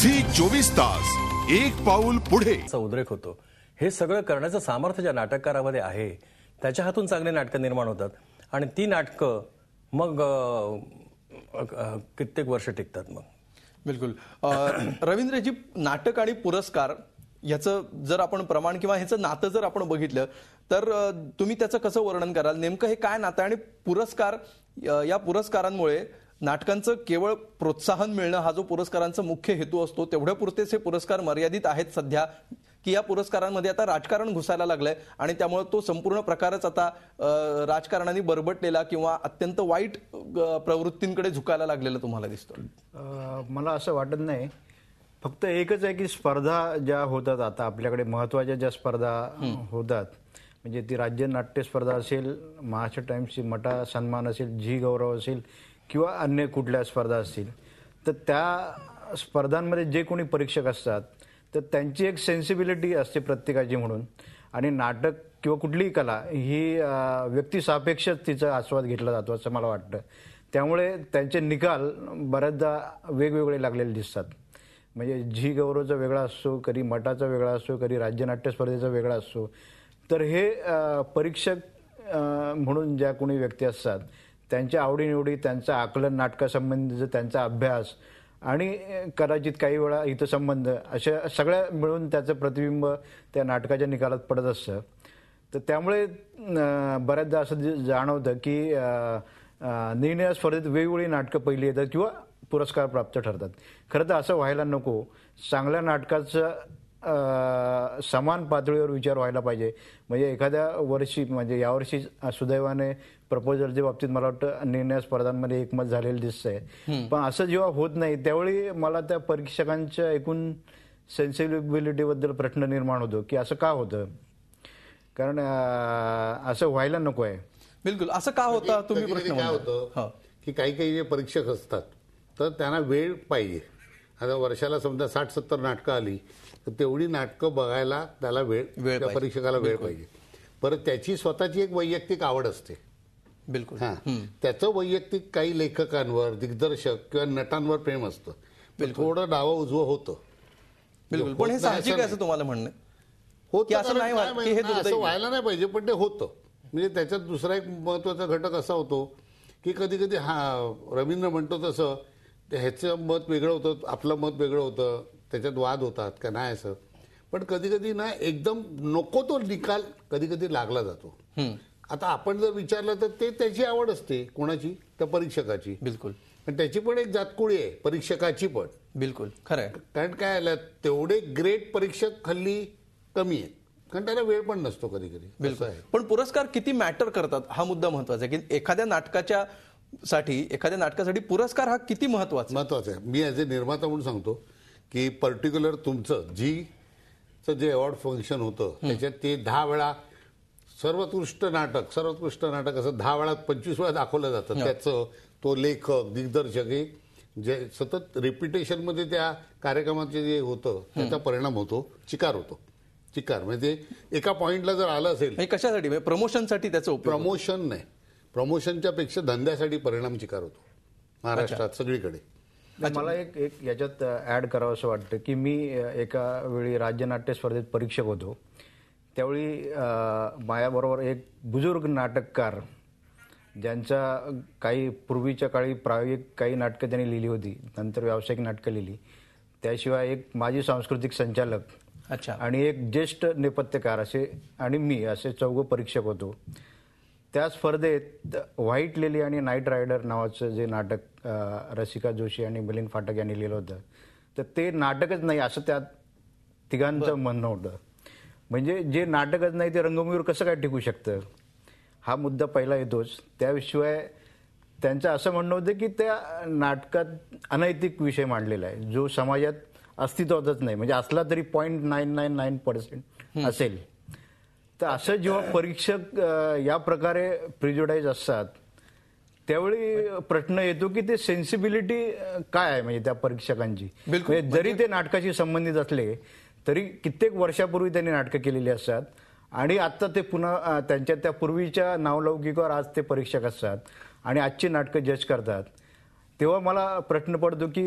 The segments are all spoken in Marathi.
झी चोवीस तास एक पाऊल पुढे उद्रेक होतो हे सगळं करण्याचं सामर्थ्य ज्या नाटककारामध्ये आहे त्याच्या हातून चांगले नाटकं निर्माण होतात आणि ती नाटकं मग कित्येक वर्ष टिकतात मग बिलकुल रवींद्रजी नाटक आणि पुरस्कार याचं जर आपण प्रमाण किंवा ह्याचं नातं जर आपण बघितलं तर तुम्ही त्याचं कसं वर्णन कराल नेमकं हे काय नातं आणि पुरस्कार या पुरस्कारांमुळे नाटकांचं केवळ प्रोत्साहन मिळणं हा जो पुरस्कारांचा मुख्य हेतू असतो तेवढ्यापुरतेच हे पुरस्कार मर्यादित आहेत सध्या की या पुरस्कारांमध्ये आता राजकारण घुसायला लागलंय आणि त्यामुळे तो संपूर्ण प्रकारच आता राजकारणाने बरबटलेला किंवा अत्यंत वाईट प्रवृत्तींकडे झुकायला लागलेला तुम्हाला दिसतो मला असं वाटत नाही फक्त एकच आहे की स्पर्धा ज्या होतात आता आपल्याकडे महत्वाच्या ज्या स्पर्धा होतात म्हणजे ती राज्य नाट्य स्पर्धा असेल महाराष्ट्र टाइम्सची मटा सन्मान असेल झी गौरव असेल किंवा अन्य कुठल्या स्पर्धा असतील तर त्या स्पर्धांमध्ये जे कोणी परीक्षक असतात तर त्यांची एक सेन्सिबिलिटी असते प्रत्येकाची म्हणून आणि नाटक किंवा कुठलीही कला ही व्यक्तिसापेक्षच तिचा आस्वाद घेतला जातो असं मला वाटतं त्यामुळे त्यांचे निकाल बऱ्याचदा वेगवेगळे लागलेले दिसतात म्हणजे झी गौरवचा वेगळा असतो कधी मठाचा वेगळा असतो कधी राज्यनाट्य स्पर्धेचा वेगळा असतो तर हे परीक्षक म्हणून ज्या कोणी व्यक्ती असतात त्यांच्या आवडीनिवडी त्यांचं आकलन नाटकासंबंधीचं त्यांचा अभ्यास आणि कदाचित काही वेळा इथं संबंध अशा सगळ्या मिळून त्याचं प्रतिबिंब त्या नाटकाच्या निकालात पडत असतं तर त्यामुळे बऱ्याचदा असं जाणवतं की निर्णया स्पर्धेत वेगवेगळी नाटकं पहिली येतात किंवा पुरस्कार प्राप्त ठरतात खरं तर असं व्हायला नको चांगल्या नाटकाचं समान पातळीवर विचार व्हायला पाहिजे म्हणजे एखाद्या वर्षी म्हणजे यावर्षी सुदैवाने प्रपोजलच्या बाबतीत मला वाटतं निर्णय स्पर्धांमध्ये एकमत झालेलं दिसतंय पण असं जेव्हा होत नाही त्यावेळी मला त्या परीक्षकांच्या एकूण सेन्सिबिलिटीबद्दल प्रश्न निर्माण होतो की असं का होतं कारण असं व्हायला नको आहे बिलकुल असं का होतं म्हणजे तुम्ही प्रश्न काय होतं हो. की काही काही जे परीक्षक असतात तर त्यांना वेळ पाहिजे आता वर्षाला समजा साठ सत्तर नाटकं आली तर तेवढी नाटकं बघायला त्याला वेळ वेळ परीक्षकाला वेळ पाहिजे परत त्याची स्वतःची एक वैयक्तिक आवड असते बिलकुल हा त्याचं वैयक्तिक काही लेखकांवर दिग्दर्शक किंवा नटांवर प्रेम असतं थोडं डावं उजवं होतं बिलकुल पण हे साहजिक असं तुम्हाला म्हणणं होत असं नाही असं व्हायला नाही पाहिजे पण ते होतं म्हणजे त्याच्यात दुसरा एक महत्वाचा घटक असा होतो की कधी कधी हा रवींद्र म्हणतो तसं ह्याचं मत वेगळं होतं आपलं मत वेगळं होतं त्याच्यात वाद होतात का नाही असं पण कधी कधी ना एकदम नको तो निकाल कधी कधी लागला जातो आता आपण जर विचारलं तर ते त्याची आवड असते कोणाची तर परीक्षकाची बिलकुल पण त्याची पण एक जातकुळी आहे परीक्षकाची पण बिलकुल खरं कारण काय आलं तेवढे ग्रेट परीक्षक हल्ली कमी आहेत कारण त्याला वेळ पण नसतो कधी कधी बिलकुल पण पुरस्कार किती मॅटर करतात हा मुद्दा महत्वाचा आहे की एखाद्या नाटकाच्या साठी एखाद्या नाटकासाठी पुरस्कार हा किती महत्वाचा महत्वाचा आहे मी ॲज ए निर्माता म्हणून सांगतो की पर्टिक्युलर तुमचं जीचं जे अवॉर्ड फंक्शन होतं त्याच्यात ते दहा वेळा सर्वोत्कृष्ट नाटक सर्वोत्कृष्ट नाटक असं दहा वेळा पंचवीस वेळा दाखवलं जातं हो. त्याचं तो लेखक दिग्दर्शक हे जे सतत मध्ये त्या कार्यक्रमाचे जे होतं त्याचा परिणाम होतो चिकार होतो चिकार म्हणजे एका पॉइंटला जर आलं असेल म्हणजे कशासाठी प्रमोशनसाठी त्याचं प्रमोशन नाही प्रमोशनच्या पेक्षा धंद्यासाठी परिणाम चिकार होतो महाराष्ट्रात सगळीकडे मला एक एक याच्यात ॲड करावं असं वाटतं की मी एका वेळी राज्य नाट्य स्पर्धेत परीक्षक होतो त्यावेळी मायाबरोबर एक बुजुर्ग नाटककार ज्यांच्या काही पूर्वीच्या काळी प्रायोगिक काही नाटकं त्यांनी लिहिली होती नंतर व्यावसायिक नाटकं लिहिली त्याशिवाय एक माजी सांस्कृतिक संचालक अच्छा आणि एक ज्येष्ठ नेपथ्यकार असे आणि मी असे चौघ परीक्षक होतो त्या स्पर्धेत व्हाईट लेली आणि नाईट रायडर नावाचं जे नाटक रसिका जोशी आणि मिलिंद फाटक यांनी लिहिलं होतं तर ते नाटकच नाही असं त्यात तिघांचं म्हणणं होतं म्हणजे जे नाटकच नाही ते रंगभूमीवर कसं काय टिकू शकतं हा मुद्दा पहिला येतोच त्याशिवाय त्यांचं असं म्हणणं होतं की त्या नाटकात अनैतिक विषय मांडलेला आहे जो समाजात अस्तित्वातच नाही म्हणजे असला तरी point nine nine nine percent असेल तर असं जेव्हा परीक्षक या प्रकारे प्रिज्युडाईज असतात त्यावेळी प्रश्न येतो की ते सेन्सिबिलिटी काय आहे म्हणजे त्या परीक्षकांची म्हणजे जरी म्हणजे ते नाटकाशी संबंधित असले तरी कित्येक वर्षापूर्वी त्यांनी नाटकं केलेली असतात आणि आत्ता ते पुन्हा त्यांच्या त्या पूर्वीच्या नावलौकिकावर आज ते परीक्षक असतात आणि आजची नाटकं जज करतात तेव्हा मला प्रश्न पडतो की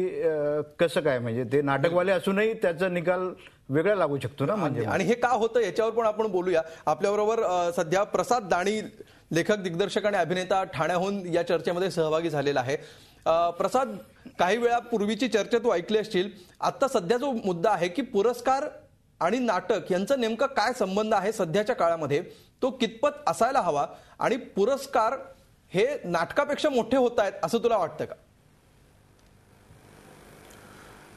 कसं काय म्हणजे ते नाटकवाले असूनही त्याचा निकाल वेगळा लागू शकतो ना म्हणजे आणि हे का होतं याच्यावर पण आपण बोलूया आपल्याबरोबर सध्या प्रसाद दाणी लेखक दिग्दर्शक आणि अभिनेता ठाण्याहून या चर्चेमध्ये सहभागी झालेला आहे प्रसाद काही पूर्वीची चर्चा तू ऐकली असतील आता सध्या जो मुद्दा आहे की पुरस्कार आणि नाटक यांचा नेमका काय संबंध आहे सध्याच्या काळामध्ये तो कितपत असायला हवा आणि पुरस्कार हे नाटकापेक्षा मोठे होत आहेत असं तुला वाटतं का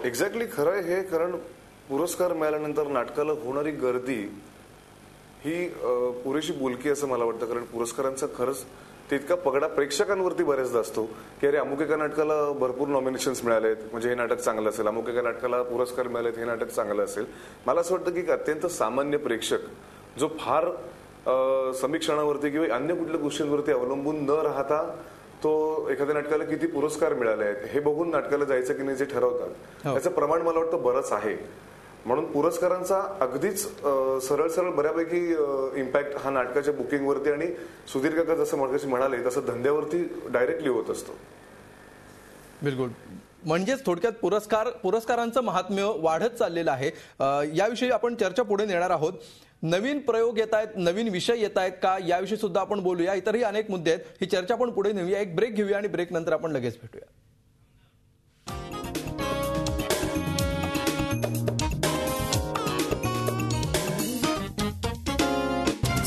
एक्झॅक्टली खरं हे कारण पुरस्कार मिळाल्यानंतर नाटकाला होणारी गर्दी ही पुरेशी बोलकी असं मला वाटतं कारण पुरस्कारांचा खरंच तितका पगडा प्रेक्षकांवरती बऱ्याचदा असतो की अरे अमुक एका नाटकाला भरपूर नॉमिनेशन्स मिळाले आहेत म्हणजे हे नाटक चांगलं असेल अमुक एका नाटकाला पुरस्कार मिळालेत हे नाटक चांगलं असेल मला असं वाटतं की अत्यंत सामान्य प्रेक्षक जो फार समीक्षणावरती किंवा अन्य कुठल्या गोष्टींवरती अवलंबून न राहता तो एखाद्या नाटकाला किती पुरस्कार मिळाले आहेत हे बघून नाटकाला जायचं की नाही जे ठरवतात त्याचं हो. प्रमाण मला वाटतं बरंच आहे म्हणून पुरस्कारांचा अगदीच सरळ सरळ बऱ्यापैकी इम्पॅक्ट हा नाटकाच्या बुकिंगवरती आणि सुधीर काका जसं मगाशी म्हणाले तसं धंद्यावरती डायरेक्टली होत असतो बिलकुल म्हणजेच थोडक्यात पुरस्कार पुरस्कारांचं महात्म्य वाढत चाललेलं आहे याविषयी आपण चर्चा पुढे नेणार आहोत नवीन प्रयोग येत आहेत नवीन विषय येत आहेत का याविषयी सुद्धा आपण बोलूया इतरही अनेक मुद्दे आहेत ही चर्चा आपण पुढे नेऊया एक ब्रेक घेऊया आणि ब्रेक नंतर आपण लगेच भेटूया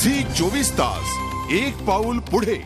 झी चोवीस तास एक पाऊल पुढे